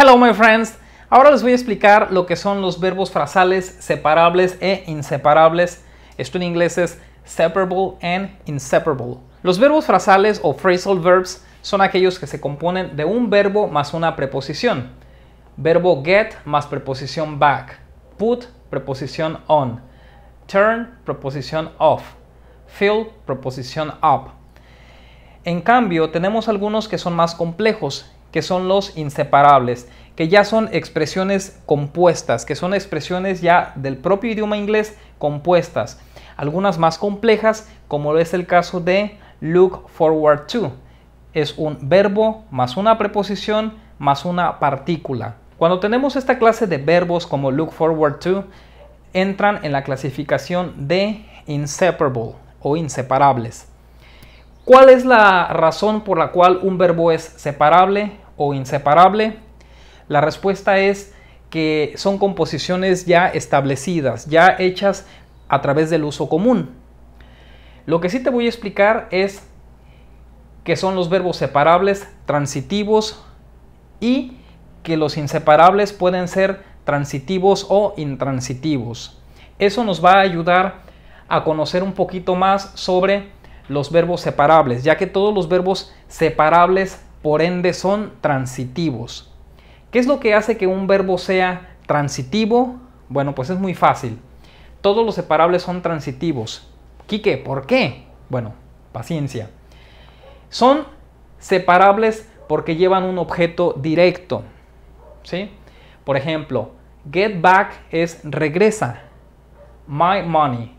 Hello my friends. Ahora les voy a explicar lo que son los verbos frasales separables e inseparables. Esto en inglés es separable and inseparable. Los verbos frasales o phrasal verbs son aquellos que se componen de un verbo más una preposición. Verbo get más preposición back. Put preposición on. Turn preposición off. Fill preposición up. En cambio, tenemos algunos que son más complejos que son los inseparables, que ya son expresiones compuestas, que son expresiones ya del propio idioma inglés compuestas. Algunas más complejas, como es el caso de look forward to. Es un verbo más una preposición más una partícula. Cuando tenemos esta clase de verbos como look forward to, entran en la clasificación de inseparable o inseparables. ¿Cuál es la razón por la cual un verbo es separable o inseparable? La respuesta es que son composiciones ya establecidas, ya hechas a través del uso común. Lo que sí te voy a explicar es que son los verbos separables, transitivos y que los inseparables pueden ser transitivos o intransitivos. Eso nos va a ayudar a conocer un poquito más sobre los verbos separables, ya que todos los verbos separables por ende son transitivos. ¿Qué es lo que hace que un verbo sea transitivo? Bueno, pues es muy fácil. Todos los separables son transitivos. Quique, ¿por qué? Bueno, paciencia. Son separables porque llevan un objeto directo. ¿sí? Por ejemplo, get back es regresa. My money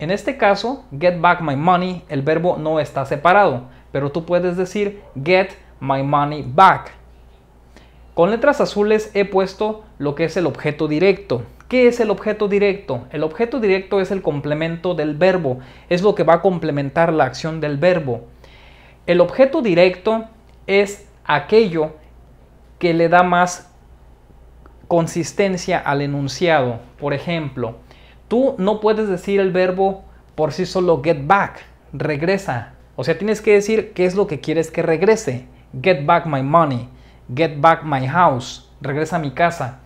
en este caso, get back my money, el verbo no está separado, pero tú puedes decir get my money back. Con letras azules he puesto lo que es el objeto directo. ¿Qué es el objeto directo? El objeto directo es el complemento del verbo, es lo que va a complementar la acción del verbo. El objeto directo es aquello que le da más consistencia al enunciado. Por ejemplo, Tú no puedes decir el verbo por sí solo get back, regresa. O sea, tienes que decir qué es lo que quieres que regrese. Get back my money, get back my house, regresa a mi casa.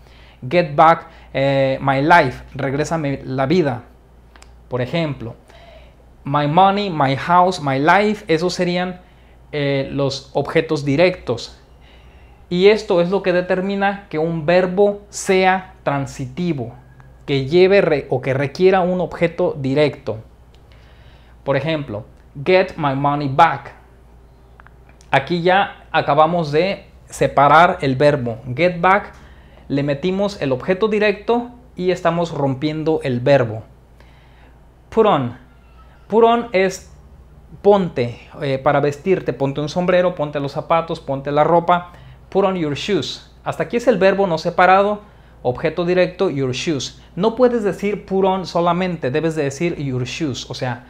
Get back eh, my life, regresa la vida. Por ejemplo, my money, my house, my life, esos serían eh, los objetos directos. Y esto es lo que determina que un verbo sea transitivo que lleve o que requiera un objeto directo. Por ejemplo, get my money back. Aquí ya acabamos de separar el verbo get back, le metimos el objeto directo y estamos rompiendo el verbo. Put on. Put on es ponte eh, para vestirte, ponte un sombrero, ponte los zapatos, ponte la ropa. Put on your shoes. Hasta aquí es el verbo no separado objeto directo, your shoes. No puedes decir put on solamente, debes de decir your shoes. O sea,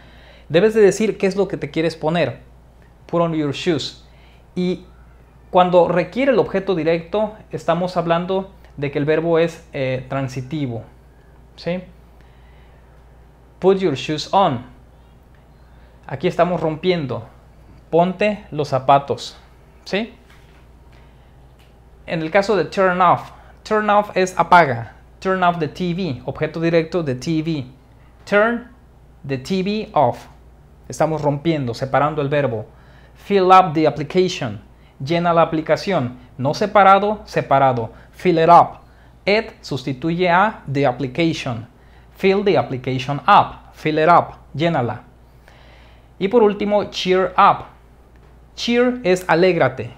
debes de decir qué es lo que te quieres poner. Put on your shoes. Y cuando requiere el objeto directo, estamos hablando de que el verbo es eh, transitivo. ¿sí? Put your shoes on. Aquí estamos rompiendo. Ponte los zapatos. ¿sí? En el caso de turn off, Turn off es apaga. Turn off the TV, objeto directo de TV. Turn the TV off. Estamos rompiendo, separando el verbo. Fill up the application. Llena la aplicación. No separado, separado. Fill it up. It sustituye a the application. Fill the application up. Fill it up. Llénala. Y por último, cheer up. Cheer es alégrate.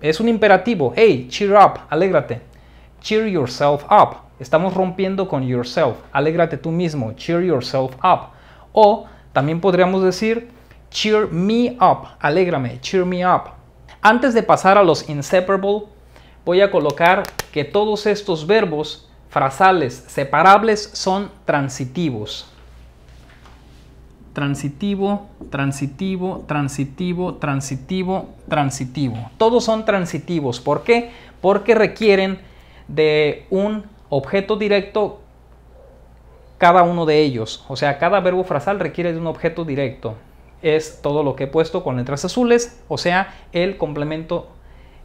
Es un imperativo. Hey, cheer up, alégrate. Cheer yourself up. Estamos rompiendo con yourself. Alégrate tú mismo. Cheer yourself up. O también podríamos decir cheer me up. Alégrame. Cheer me up. Antes de pasar a los inseparable, voy a colocar que todos estos verbos frasales separables son transitivos. Transitivo, transitivo, transitivo, transitivo, transitivo. Todos son transitivos. ¿Por qué? Porque requieren de un objeto directo cada uno de ellos. O sea, cada verbo frasal requiere de un objeto directo. Es todo lo que he puesto con letras azules, o sea, el complemento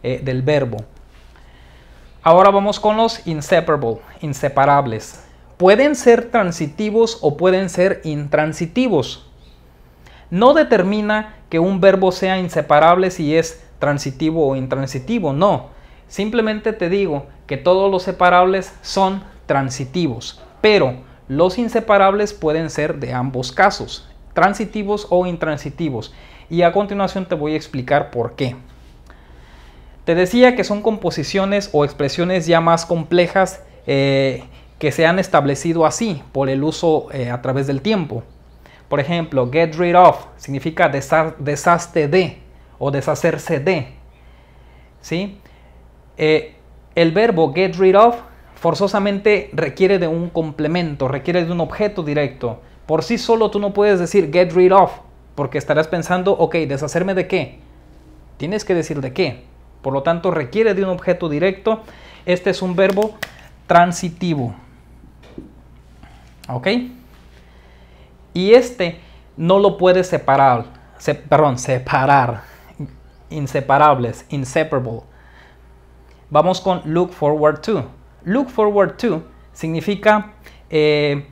eh, del verbo. Ahora vamos con los inseparable, inseparables. Pueden ser transitivos o pueden ser intransitivos. No determina que un verbo sea inseparable si es transitivo o intransitivo, no Simplemente te digo que todos los separables son transitivos, pero los inseparables pueden ser de ambos casos, transitivos o intransitivos. Y a continuación te voy a explicar por qué. Te decía que son composiciones o expresiones ya más complejas eh, que se han establecido así por el uso eh, a través del tiempo. Por ejemplo, get rid of significa desastre de o deshacerse de. ¿Sí? Eh, el verbo get rid of forzosamente requiere de un complemento, requiere de un objeto directo. Por sí solo tú no puedes decir get rid of, porque estarás pensando, ok, deshacerme de qué. Tienes que decir de qué. Por lo tanto, requiere de un objeto directo. Este es un verbo transitivo. ¿Ok? Y este no lo puedes separar. perdón, separar. Inseparables, inseparable. Vamos con look forward to. Look forward to significa eh,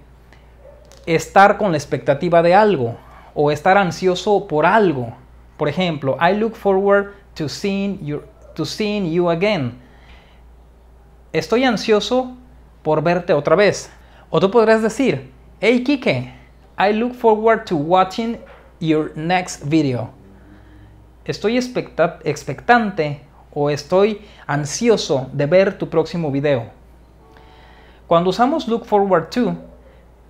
estar con la expectativa de algo o estar ansioso por algo. Por ejemplo, I look forward to seeing you, to seeing you again. Estoy ansioso por verte otra vez. O tú podrías decir, hey Kike, I look forward to watching your next video. Estoy expectante o estoy ansioso de ver tu próximo video. Cuando usamos look forward to,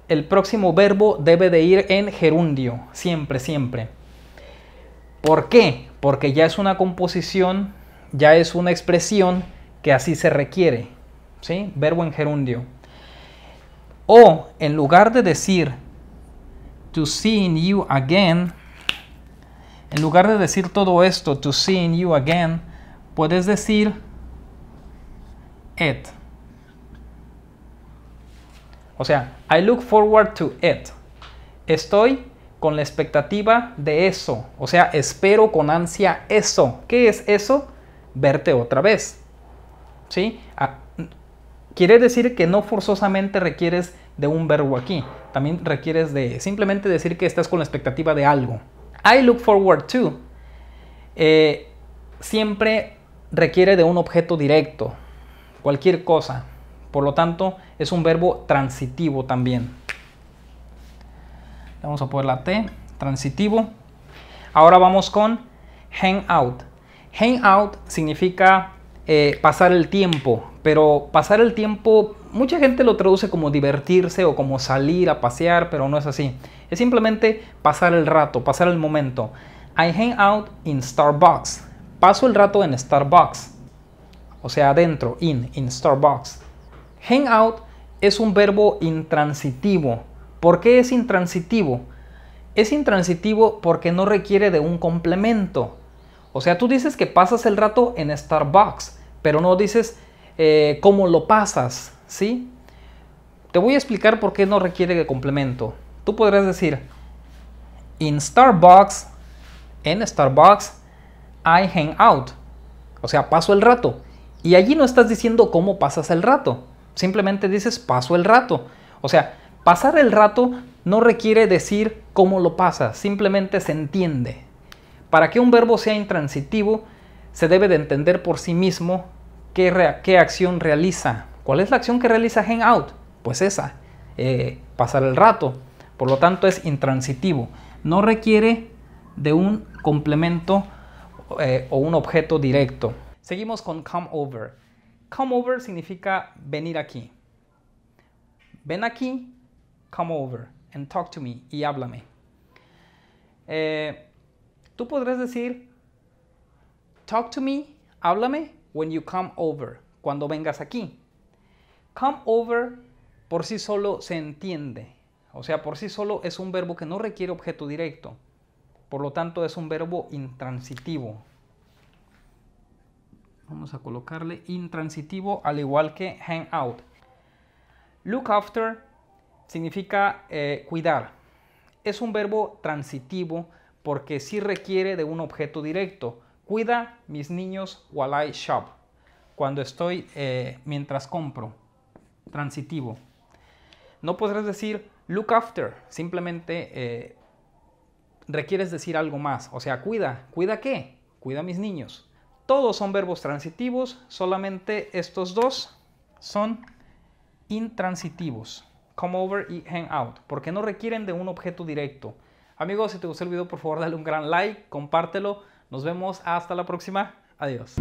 el próximo verbo debe de ir en gerundio, siempre, siempre. ¿Por qué? Porque ya es una composición, ya es una expresión que así se requiere. ¿sí? Verbo en gerundio. O en lugar de decir to see you again, en lugar de decir todo esto, to see you again, puedes decir it. O sea, I look forward to it. Estoy con la expectativa de eso. O sea, espero con ansia eso. ¿Qué es eso? Verte otra vez. ¿Sí? Ah, quiere decir que no forzosamente requieres de un verbo aquí. También requieres de simplemente decir que estás con la expectativa de algo. I look forward to. Eh, siempre requiere de un objeto directo, cualquier cosa. Por lo tanto, es un verbo transitivo también. Vamos a poner la T, transitivo. Ahora vamos con hang out. Hang out significa eh, pasar el tiempo, pero pasar el tiempo, mucha gente lo traduce como divertirse o como salir a pasear, pero no es así. Es simplemente pasar el rato, pasar el momento. I hang out in Starbucks. Paso el rato en Starbucks, o sea, adentro, in, in Starbucks. Hangout es un verbo intransitivo. ¿Por qué es intransitivo? Es intransitivo porque no requiere de un complemento. O sea, tú dices que pasas el rato en Starbucks, pero no dices eh, cómo lo pasas, ¿sí? Te voy a explicar por qué no requiere de complemento. Tú podrás decir, in Starbucks, en Starbucks, I hang out. O sea, paso el rato. Y allí no estás diciendo cómo pasas el rato. Simplemente dices paso el rato. O sea, pasar el rato no requiere decir cómo lo pasa Simplemente se entiende. Para que un verbo sea intransitivo, se debe de entender por sí mismo qué, acción realiza. ¿Cuál es la acción que realiza hang out? Pues esa. Eh, pasar el rato. Por lo tanto, es intransitivo. No requiere de un complemento eh, o un objeto directo. Seguimos con come over. Come over significa venir aquí. Ven aquí, come over and talk to me y háblame. Eh, tú podrás decir talk to me, háblame when you come over, cuando vengas aquí. Come over por sí solo se entiende, o sea, por sí solo es un verbo que no requiere objeto directo. Por lo tanto, es un verbo intransitivo. Vamos a colocarle intransitivo al igual que hang out. Look after significa eh, cuidar. Es un verbo transitivo porque sí requiere de un objeto directo. Cuida mis niños while I shop. Cuando estoy, eh, mientras compro. Transitivo. No podrás decir look after, simplemente eh, requieres decir algo más. O sea, cuida. ¿Cuida qué? Cuida mis niños. Todos son verbos transitivos, solamente estos dos son intransitivos. Come over y hang out, porque no requieren de un objeto directo. Amigos, si te gustó el video, por favor, dale un gran like, compártelo. Nos vemos hasta la próxima. Adiós.